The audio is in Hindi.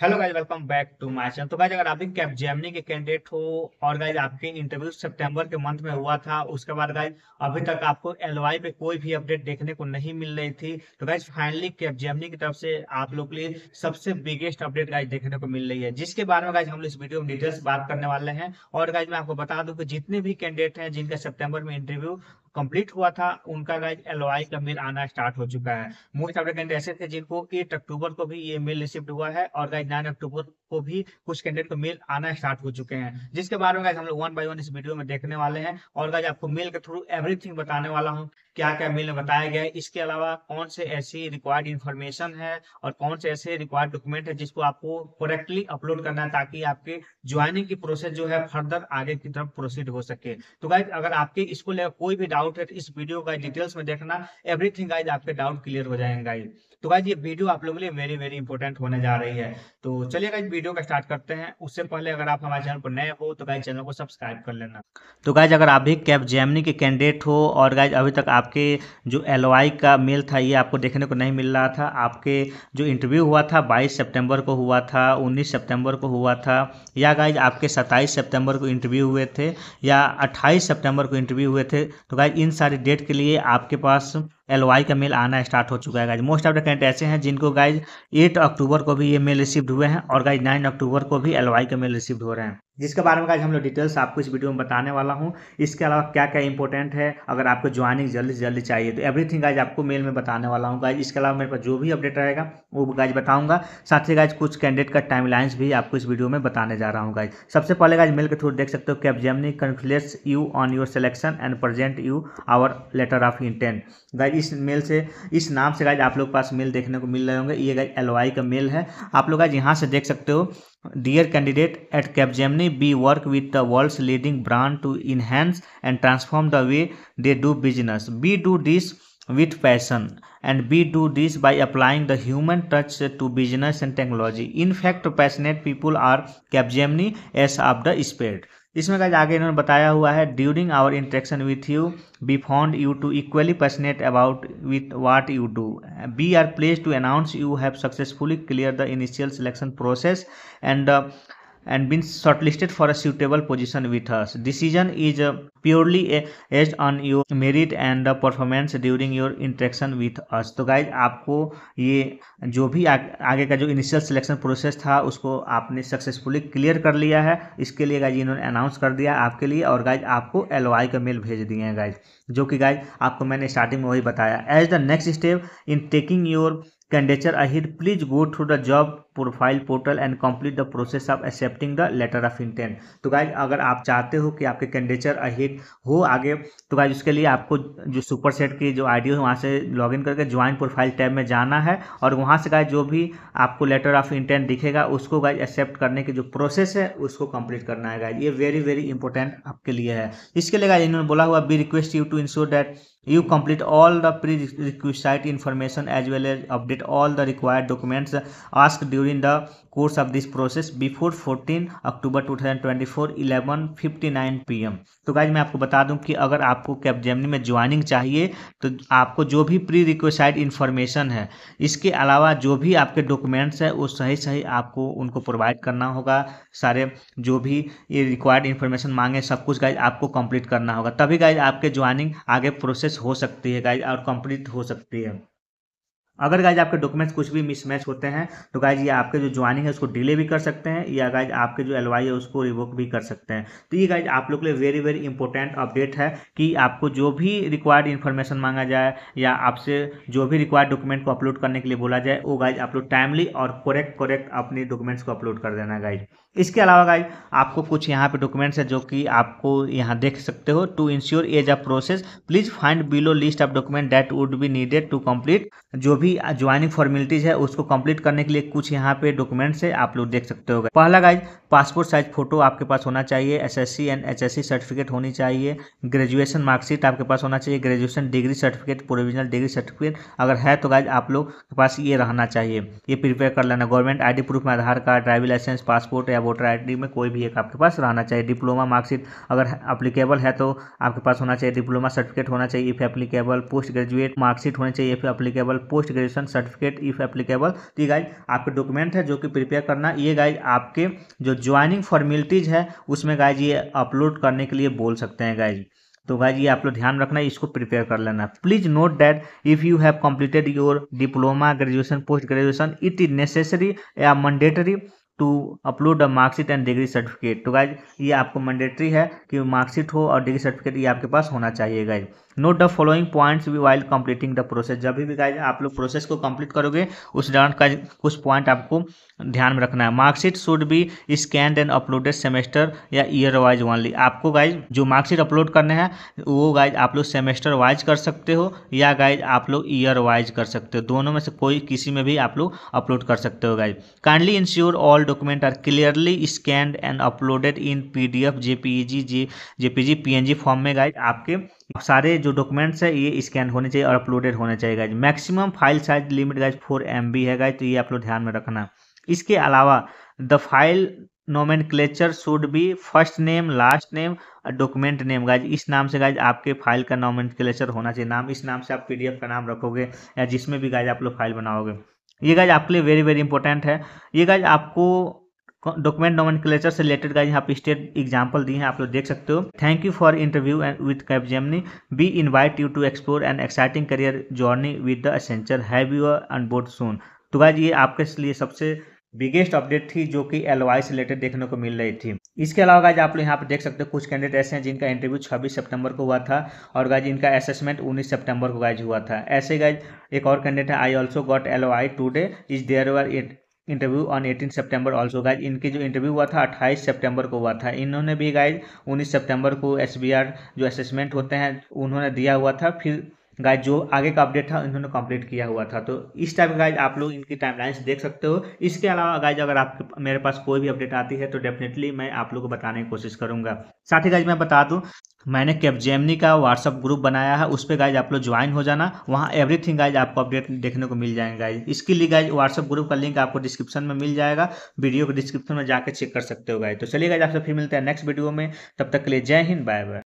Hello guys welcome back to my channel तो गाइज अगर आप भी कैप जेमनी के कैंडिडेट हो और गाइज आपके इंटरव्यू सितंबर के मंथ में हुआ था उसके बाद गाइज अभी तक आपको एल पे कोई भी अपडेट देखने को नहीं मिल रही थी तो गाइज फाइनली कैप जेमनी की तरफ से आप लोग के लिए सबसे बिगेस्ट अपडेट गाइज देखने को मिल रही है जिसके बारे में गाइज हम लोग इस वीडियो में डिटेल्स बात करने वाले हैं और गाइज मैं आपको बता दूँ की जितने भी कैंडिडेट हैं जिनका सेप्टेम्बर में इंटरव्यू कंप्लीट हुआ था उनका गाइज एल का मेल आना स्टार्ट हो चुका है मोस्ट ऑफ कैंडिडेट ऐसे थे जिनको एट अक्टूबर को भी ये मेल रिसीव हुआ है और गाइज नाइन अक्टूबर को भी कुछ कैंडिडेट को मेल आना स्टार्ट हो चुके हैं जिसके बारे में गाइज हम लोग वन बाई वन इस वीडियो में देखने वाले हैं और गाइज आपको मेल के थ्रू एवरीथिंग बताने वाला हूँ क्या क्या बिल में बताया गया है इसके अलावा कौन से ऐसी रिक्वायर्ड इन्फॉर्मेशन है और कौन से ऐसे रिक्वायर्ड डॉक्यूमेंट है जिसको आपको करेक्टली अपलोड करना है ताकि आपके ज्वाइनिंग की प्रोसेस जो है फर्दर आगे की तरफ प्रोसीड हो सके तो गाइज अगर आपके इसको लेकर कोई भी डाउट है तो इस वीडियो का डिटेल्स में देखना एवरीथिंग गाइज आपके डाउट क्लियर हो जाएंगे गाइज तो गाइज ये वीडियो आप लोगों के लिए वेरी वेरी इंपॉर्टेंट होने जा रही है तो चलिए गाइज वीडियो का स्टार्ट करते हैं उससे पहले अगर आप हमारे चैनल पर नए हो तो गाइज चैनल को सब्सक्राइब कर लेना तो गाइज अगर आप भी कैब जेमनी के कैंडिडेट हो और गाइज अभी तक आप आपके जो एल का मेल था ये आपको देखने को नहीं मिल रहा था आपके जो इंटरव्यू हुआ था बाईस सेप्टेम्बर को हुआ था उन्नीस सेप्टेम्बर को हुआ था या गाइज आपके सत्ताईस सेप्टेम्बर को इंटरव्यू हुए थे या अट्ठाईस सेप्टेम्बर को इंटरव्यू हुए थे तो गाइज इन सारे डेट के लिए आपके पास एल वाई का मेल आना स्टार्ट हो चुका है गाइज मोस्ट ऑफ द कैंट ऐसे हैं जिनको गाइज एट अक्टूबर को भी ये मेल रिसीव्ड हुए हैं और गाइज नाइन अक्टूबर को भी एल वाई का मेल रिसीव्ड हो रहे हैं जिसके बारे में गाइज हम लोग डिटेल्स आपको इस वीडियो में बताने वाला हूँ इसके अलावा क्या क्या इंपॉर्टेंट है अगर आपको ज्वाइनिंग जल्दी से जल्दी चाहिए तो एवरीथिंग गाइज आपको मेल में बताने वाला हूँ गाइज इसके अलावा मेरे पास जो भी अपडेट रहेगा वो गाइज बताऊंगा साथ ही गाइज कुछ कैंडिडेट का टाइम भी आपको इस वीडियो में बताने जा रहा हूँ गाइज सबसे पहले गाइज मेल के थ्रू देख सकते हो Capgemini congratulates you on your selection and present you our letter of intent guys इस मेल से इस नाम से गाइज आप लोग पास मेल देखने को मिल रहे होंगे ये गाइज एल का मेल है आप लोग आज यहाँ से देख सकते हो dear candidate at Capgemini we work with the world's leading brand to enhance and transform the way they do business we do this with passion and we do this by applying the human touch to business and technology in fact passionate people are capgemini as of the spirit इसमें गाइज आगे इन्होंने बताया हुआ है during our interaction with you we found you to equally passionate about with what you do we are pleased to announce you have successfully clear the initial selection process and and been shortlisted for a suitable position with us. Decision is uh, purely uh, based on your merit and uh, performance during your interaction with us. तो गाइज आपको ये जो भी आ, आगे का जो इनिशियल सिलेक्शन प्रोसेस था उसको आपने सक्सेसफुली क्लियर कर लिया है इसके लिए गाइज इन्होंने अनाउंस कर दिया आपके लिए और गाइज आपको एल का मेल भेज दिए हैं गाइज जो कि गाइज आपको मैंने स्टार्टिंग में वही बताया as the next step in taking your candidature ahead please go through the job profile portal and complete the process of accepting the letter of intent तो गाइज अगर आप चाहते हो कि आपके कैंडिडेचर अहिर हो आगे तो गाइज उसके लिए आपको जो सुपर सेट की जो आईडी है वहाँ से लॉगिन करके ज्वाइन प्रोफाइल टैब में जाना है और वहाँ से गाइज जो भी आपको लेटर ऑफ इंटेंट दिखेगा उसको गाइज एक्सेप्ट करने की जो प्रोसेस है उसको कंप्लीट करना है गाइज ये वेरी वेरी इंपॉर्टेंट आपके लिए है इसके लिए गाइज इन्होंने बोला हुआ we request you to ensure that you you all the pre prerequisite information as well as update all the required documents ask during the course of this process before 14 अक्टूबर 2024 11:59 पीएम तो गाइज मैं आपको बता दूं कि अगर आपको कैप जेमनी में ज्वाइनिंग चाहिए तो आपको जो भी प्री रिक्वेसाइड इन्फॉर्मेशन है इसके अलावा जो भी आपके डॉक्यूमेंट्स हैं वो सही सही आपको उनको प्रोवाइड करना होगा सारे जो भी ये रिक्वायर्ड इन्फॉर्मेशन मांगे सब कुछ गाइज आपको कंप्लीट करना होगा तभी गाइज आपके ज्वाइनिंग आगे प्रोसेस प्रोसेस हो सकती है गाइज और कंप्लीट हो सकती है अगर गाइज आपके डॉक्यूमेंट्स कुछ भी मिसमैच होते हैं तो गाइज ये आपके जो ज्वाइनिंग है उसको डिले भी कर सकते हैं या गाइज आपके जो एलवाई है उसको रिवोक भी कर सकते हैं तो ये गाइज आप लोग के लिए वेरी वेरी इंपॉर्टेंट अपडेट है कि आपको जो भी रिक्वायर्ड इन्फॉर्मेशन मांगा जाए या आपसे जो भी रिक्वायर्ड डॉक्यूमेंट को अपलोड करने के लिए बोला जाए वो गाइज आप लोग टाइमली और करेक्ट करेक्ट अपने डॉक्यूमेंट्स को अपलोड कर देना गाइज इसके अलावा गाइज आपको कुछ यहाँ पे डॉक्यूमेंट्स है जो कि आपको यहाँ देख सकते हो to ensure as a process please find below list of document that would be needed to complete जो भी ज्वाइनिंग फॉर्मेलिटीज़ है उसको कंप्लीट करने के लिए कुछ यहाँ पे डॉक्यूमेंट्स है आप लोग देख सकते हो पहला गाइज पासपोर्ट साइज फोटो आपके पास होना चाहिए एसएससी एंड एचएससी सर्टिफिकेट होनी चाहिए ग्रेजुएशन मार्कशीट आपके पास होना चाहिए graduation degree certificate provisional degree certificate अगर है तो गाइज आप लोग के पास ये रहना चाहिए ये प्रिपेयर कर लेना गवर्नमेंट डी प्रूफ में Aadhaar card driving licence passport या वोटर डी में कोई भी एक आपके पास रहना चाहिए डिप्लोमा मार्कशीट अगर अप्लीकेबल है तो आपके पास होना चाहिए डिप्लोमा सर्टिफिकेट होना चाहिए if applicable post graduate marksheet होनी चाहिए if applicable post graduation certificate if applicable ये गाइज आपके डॉक्यूमेंट है जो कि प्रिपेयर करना ये गाइज आपके जो ज्वाइनिंग फॉर्मेलिटीज़ है उसमें गाइज ये अपलोड करने के लिए बोल सकते हैं गाइज तो गाइज ये आप लोग ध्यान रखना इसको प्रिपेयर कर लेना please note that if you have completed your diploma graduation post graduation it is necessary या mandatory to upload a marksheet and degree certificate तो गाइज ये आपको मैंडेटरी है कि मार्कशीट हो और डिग्री सर्टिफिकेट ये आपके पास होना चाहिए guys note the following points we while completing the process जब भी गाइज आप लोग प्रोसेस को कंप्लीट करोगे उस दौरान का कुछ पॉइंट आपको ध्यान में रखना है marksheet should be scanned and uploaded semester या ईयर वाइज ओनली आपको गाइज जो मार्कशीट अपलोड करने हैं वो गाइज आप लोग सेमेस्टर वाइज कर सकते हो या गाइज आप लोग ईयर वाइज कर सकते हो दोनों में से कोई किसी में भी आप लोग अपलोड कर सकते हो guys kindly ensure all all document are clearly scanned and uploaded in pdf jpeg jpg png form में गाइज आपके सारे जो डॉक्यूमेंट्स है ये स्कैन होने चाहिए और अपलोडेड होने चाहिए guys maximum file size limit guys four M है गाइज तो ये आप लोग ध्यान में रखना है इसके अलावा the file nomenclature should be first name last name और डॉक्यूमेंट नेम गाइज इस नाम से गाइज आपके फाइल का नोमेन क्लेचर होना चाहिए नाम इस नाम से आप पीडीएफ का नाम रखोगे या जिसमें भी गाइज आप लोग फाइल बनाओगे ये गाइज आपके लिए वेरी वेरी इंपॉर्टेंट है ये गाइज आपको डॉक्यूमेंट नोमेंट क्लेचर से रिलेटेड गाइज यहाँ पे स्टेट एग्जाम्पल दिए हैं आप लोग देख सकते हो thank you for interview and with Capgemini we invite you to explore an exciting career journey with the Accenture have you on board soon तो गाइज ये आपके लिए सबसे बिगेस्ट अपडेट थी जो कि एल से रिलेटेड देखने को मिल रही थी इसके अलावा गाइज आप लोग यहाँ पर देख सकते हैं कुछ कैंडिडेट ऐसे हैं जिनका इंटरव्यू 26 सितंबर को हुआ था और गाइज इनका असेसमेंट 19 सितंबर को गाइज हुआ था ऐसे गाइज एक और कैंडिडेट है I also got L Y too is there were interview on 18 सितंबर ऑल्सो गाइज इनकी जो इंटरव्यू हुआ था 28 सितंबर को हुआ था इन्होंने भी गाइज 19 सितंबर को एसबीआर जो असेसमेंट होते हैं उन्होंने दिया हुआ था फिर गाइज जो आगे का अपडेट था इन्होंने कंप्लीट किया हुआ था तो इस टाइप गाइज आप लोग इनकी टाइमलाइंस देख सकते हो इसके अलावा गाइज अगर आप मेरे पास कोई भी अपडेट आती है तो डेफिनेटली मैं आप लोग को बताने की कोशिश करूंगा साथ ही गाइज मैं बता दूं मैंने कैपजेमनी का व्हाट्सअप ग्रुप बनाया है उस पर गाइज आप लोग ज्वाइन हो जाना वहाँ एवरीथिंग गाइज आपको अपडेट देखने को मिल जाएगा गाइज इसके लिए गाइज व्हाट्सअप ग्रुप का लिंक आपको डिस्क्रिप्शन में मिल जाएगा वीडियो को डिस्क्रिप्शन में जाकर चेक कर सकते हो गाइज तो चलिए गाइज आपसे फिर मिलते हैं नेक्स्ट वीडियो में तब तक के लिए जय हिंद बाय बाय